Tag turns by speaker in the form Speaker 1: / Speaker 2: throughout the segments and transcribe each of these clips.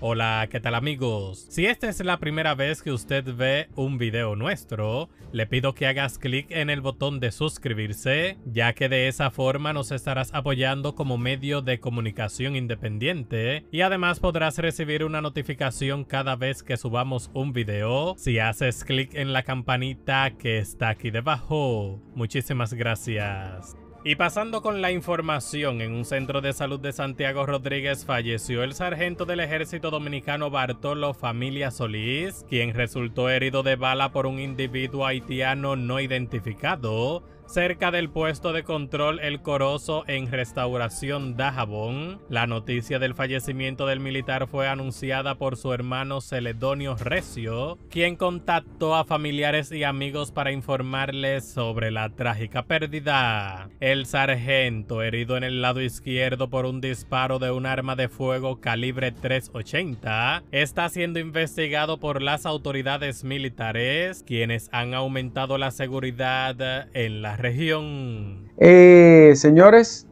Speaker 1: Hola, ¿qué tal amigos? Si esta es la primera vez que usted ve un video nuestro, le pido que hagas clic en el botón de suscribirse, ya que de esa forma nos estarás apoyando como medio de comunicación independiente y además podrás recibir una notificación cada vez que subamos un video si haces clic en la campanita que está aquí debajo. Muchísimas gracias. Y pasando con la información, en un centro de salud de Santiago Rodríguez falleció el sargento del ejército dominicano Bartolo Familia Solís, quien resultó herido de bala por un individuo haitiano no identificado Cerca del puesto de control El Corozo en Restauración Dajabón, la noticia del fallecimiento del militar fue anunciada por su hermano Celedonio Recio, quien contactó a familiares y amigos para informarles sobre la trágica pérdida. El sargento, herido en el lado izquierdo por un disparo de un arma de fuego calibre 380, está siendo investigado por las autoridades militares, quienes han aumentado la seguridad en la región?
Speaker 2: Eh, señores,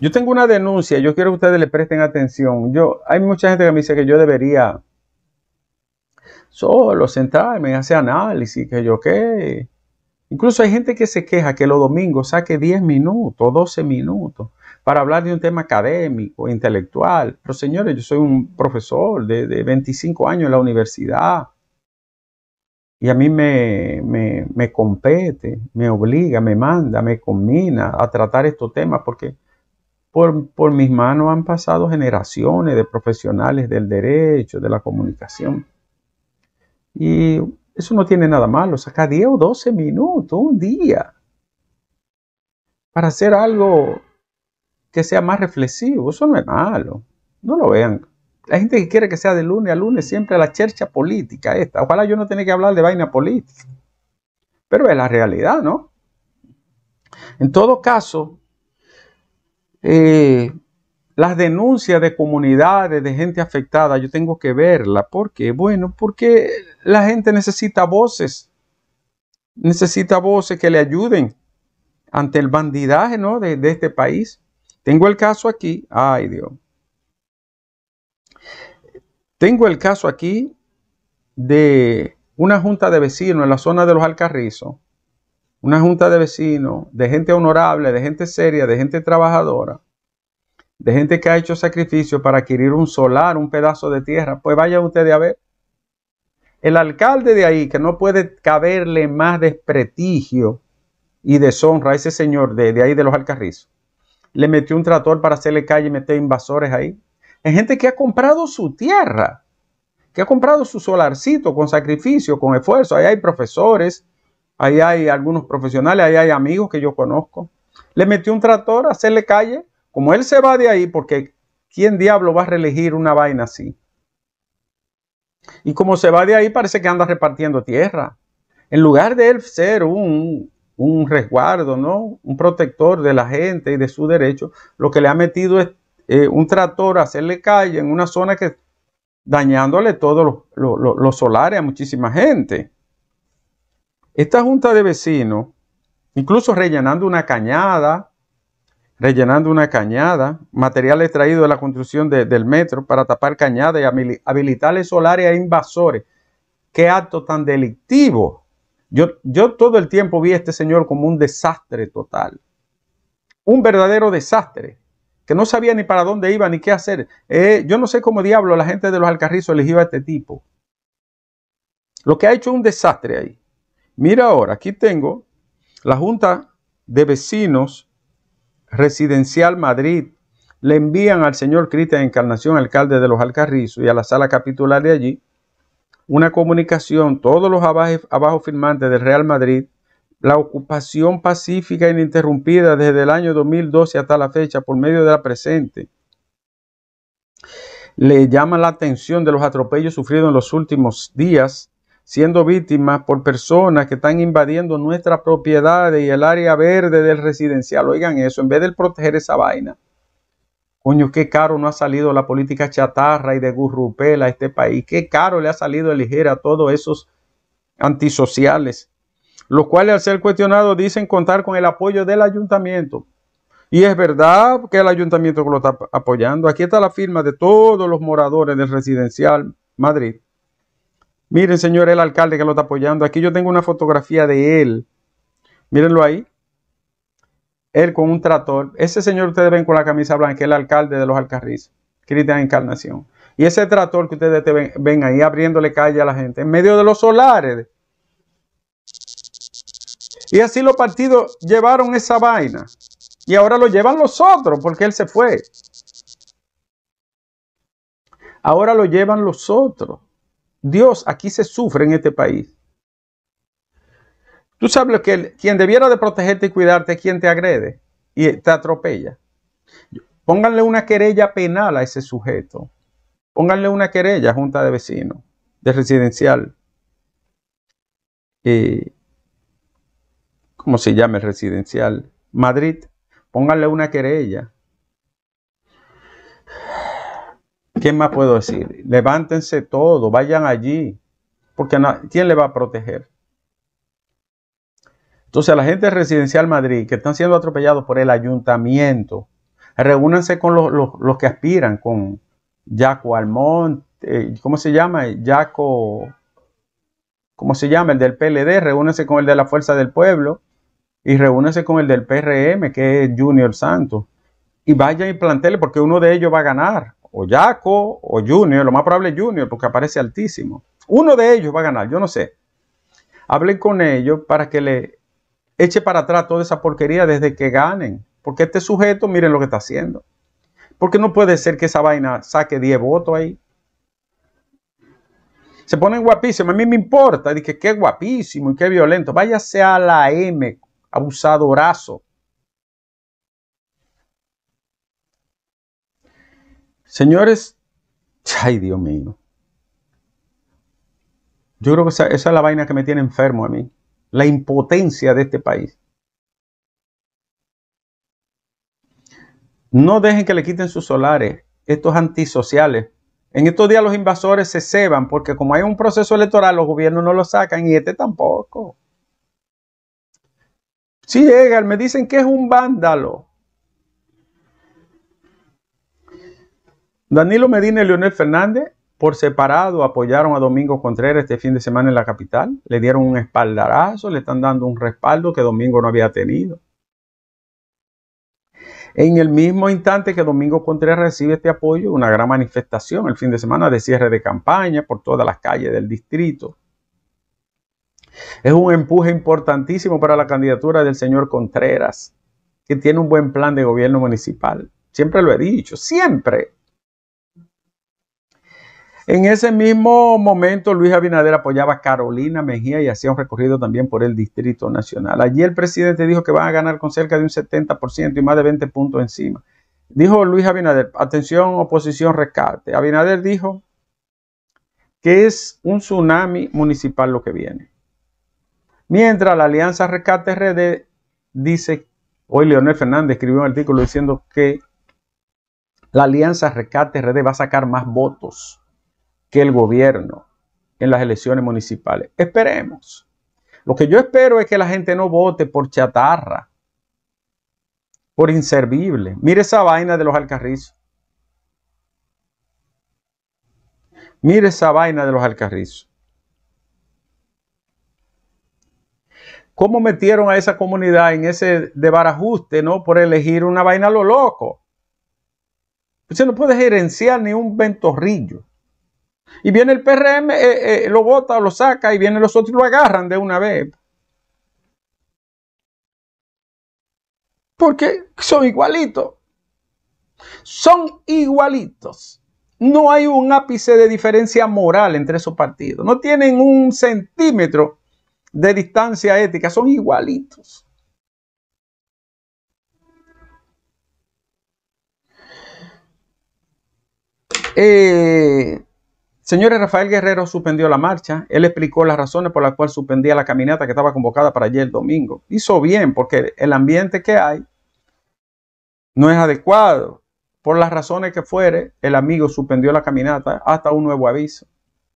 Speaker 2: yo tengo una denuncia, yo quiero que ustedes le presten atención. Yo, hay mucha gente que me dice que yo debería solo sentarme, y hacer análisis, que yo qué. Incluso hay gente que se queja que los domingos saque 10 minutos, 12 minutos para hablar de un tema académico, intelectual. Pero señores, yo soy un profesor de, de 25 años en la universidad y a mí me, me, me, compete, me obliga, me manda, me combina a tratar estos temas porque por, por mis manos han pasado generaciones de profesionales del derecho, de la comunicación. Y eso no tiene nada malo, saca 10 o 12 minutos, un día, para hacer algo que sea más reflexivo. Eso no es malo, no lo vean la gente que quiere que sea de lunes a lunes, siempre la chercha política esta. Ojalá yo no tenga que hablar de vaina política. Pero es la realidad, ¿no? En todo caso, eh, las denuncias de comunidades, de gente afectada, yo tengo que verla. ¿Por qué? Bueno, porque la gente necesita voces. Necesita voces que le ayuden ante el bandidaje ¿no? de, de este país. Tengo el caso aquí. Ay, Dios. Tengo el caso aquí de una junta de vecinos en la zona de los Alcarrizos, una junta de vecinos, de gente honorable, de gente seria, de gente trabajadora, de gente que ha hecho sacrificio para adquirir un solar, un pedazo de tierra, pues vaya ustedes a ver. El alcalde de ahí, que no puede caberle más desprestigio y deshonra a ese señor de, de ahí de los Alcarrizos, le metió un trator para hacerle calle y meter invasores ahí. Es gente que ha comprado su tierra, que ha comprado su solarcito con sacrificio, con esfuerzo. Ahí hay profesores, ahí hay algunos profesionales, ahí hay amigos que yo conozco. Le metió un tractor a hacerle calle. Como él se va de ahí, porque ¿quién diablo va a reelegir una vaina así? Y como se va de ahí, parece que anda repartiendo tierra. En lugar de él ser un, un resguardo, ¿no? Un protector de la gente y de su derecho, lo que le ha metido es eh, un tractor, hacerle calle en una zona que dañándole todos los, solares a muchísima gente. Esta junta de vecinos, incluso rellenando una cañada, rellenando una cañada, material extraído de la construcción del metro para tapar cañada y habilitarle solares a invasores. Qué acto tan delictivo. Yo, yo todo el tiempo vi a este señor como un desastre total. Un verdadero desastre que no sabía ni para dónde iba ni qué hacer. Eh, yo no sé cómo diablo la gente de los Alcarrizos eligió a este tipo. Lo que ha hecho es un desastre ahí. Mira ahora, aquí tengo la Junta de Vecinos Residencial Madrid. Le envían al señor Cristian Encarnación, alcalde de los Alcarrizos, y a la sala capitular de allí, una comunicación, todos los abajo, abajo firmantes del Real Madrid, la ocupación pacífica ininterrumpida desde el año 2012 hasta la fecha por medio de la presente. Le llama la atención de los atropellos sufridos en los últimos días, siendo víctimas por personas que están invadiendo nuestra propiedad y el área verde del residencial. Oigan eso, en vez de proteger esa vaina. Coño, qué caro no ha salido la política chatarra y de gurrupela a este país. Qué caro le ha salido elegir a todos esos antisociales los cuales al ser cuestionados dicen contar con el apoyo del ayuntamiento. Y es verdad que el ayuntamiento lo está apoyando. Aquí está la firma de todos los moradores del residencial Madrid. Miren, señor, el alcalde que lo está apoyando. Aquí yo tengo una fotografía de él. Mírenlo ahí. Él con un trator. Ese señor ustedes ven con la camisa blanca, el alcalde de los Alcarrizos, Cristian Encarnación. Y ese trator que ustedes ven ahí abriéndole calle a la gente, en medio de los solares y así los partidos llevaron esa vaina. Y ahora lo llevan los otros porque él se fue. Ahora lo llevan los otros. Dios, aquí se sufre en este país. Tú sabes que quien debiera de protegerte y cuidarte es quien te agrede y te atropella. Pónganle una querella penal a ese sujeto. Pónganle una querella junta de vecinos, de residencial. Eh, como se llama el residencial, Madrid, pónganle una querella. ¿Qué más puedo decir? Levántense todo, vayan allí, porque ¿quién le va a proteger? Entonces, a la gente residencial Madrid que están siendo atropellados por el ayuntamiento, reúnanse con los, que aspiran, con Jaco Almonte, eh, ¿cómo se llama? Jaco, ¿cómo se llama? El del PLD, reúnanse con el de la Fuerza del Pueblo, y reúnese con el del PRM, que es Junior Santos, y vaya y plantele porque uno de ellos va a ganar, o Yaco o Junior, lo más probable es Junior porque aparece altísimo. Uno de ellos va a ganar, yo no sé. Hablen con ellos para que le eche para atrás toda esa porquería desde que ganen, porque este sujeto, miren lo que está haciendo. Porque no puede ser que esa vaina saque 10 votos ahí. Se ponen guapísimos, a mí me importa, dije, qué guapísimo y qué violento. Váyase a la M abusadorazo. Señores, ay Dios mío. Yo creo que esa, es la vaina que me tiene enfermo a mí. La impotencia de este país. No dejen que le quiten sus solares, estos antisociales. En estos días los invasores se ceban porque como hay un proceso electoral, los gobiernos no lo sacan y este tampoco. Sí, llegan, me dicen que es un vándalo. Danilo Medina y Leonel Fernández, por separado, apoyaron a Domingo Contreras este fin de semana en la capital. Le dieron un espaldarazo, le están dando un respaldo que Domingo no había tenido. En el mismo instante que Domingo Contreras recibe este apoyo, una gran manifestación el fin de semana de cierre de campaña por todas las calles del distrito. Es un empuje importantísimo para la candidatura del señor Contreras, que tiene un buen plan de gobierno municipal. Siempre lo he dicho, siempre. En ese mismo momento, Luis Abinader apoyaba a Carolina Mejía y hacía un recorrido también por el Distrito Nacional. Allí el presidente dijo que van a ganar con cerca de un 70% y más de 20 puntos encima. Dijo Luis Abinader, atención, oposición, rescate. Abinader dijo que es un tsunami municipal lo que viene. Mientras la Alianza Rescate RD dice, hoy Leonel Fernández escribió un artículo diciendo que la Alianza Rescate RD va a sacar más votos que el gobierno en las elecciones municipales. Esperemos. Lo que yo espero es que la gente no vote por chatarra, por inservible. Mire esa vaina de los alcarrizos. Mire esa vaina de los alcarrizos. ¿Cómo metieron a esa comunidad en ese debarajuste, no? Por elegir una vaina a lo loco. Usted no puede gerenciar ni un ventorrillo. Y viene el PRM, eh, eh, lo bota, lo saca y vienen los otros y lo agarran de una vez. Porque son igualitos. Son igualitos. No hay un ápice de diferencia moral entre esos partidos. No tienen un centímetro de distancia ética son igualitos. Eh, señores, Rafael Guerrero suspendió la marcha. Él explicó las razones por las cuales suspendía la caminata que estaba convocada para ayer domingo. Hizo bien porque el ambiente que hay no es adecuado. Por las razones que fuere, el amigo suspendió la caminata hasta un nuevo aviso.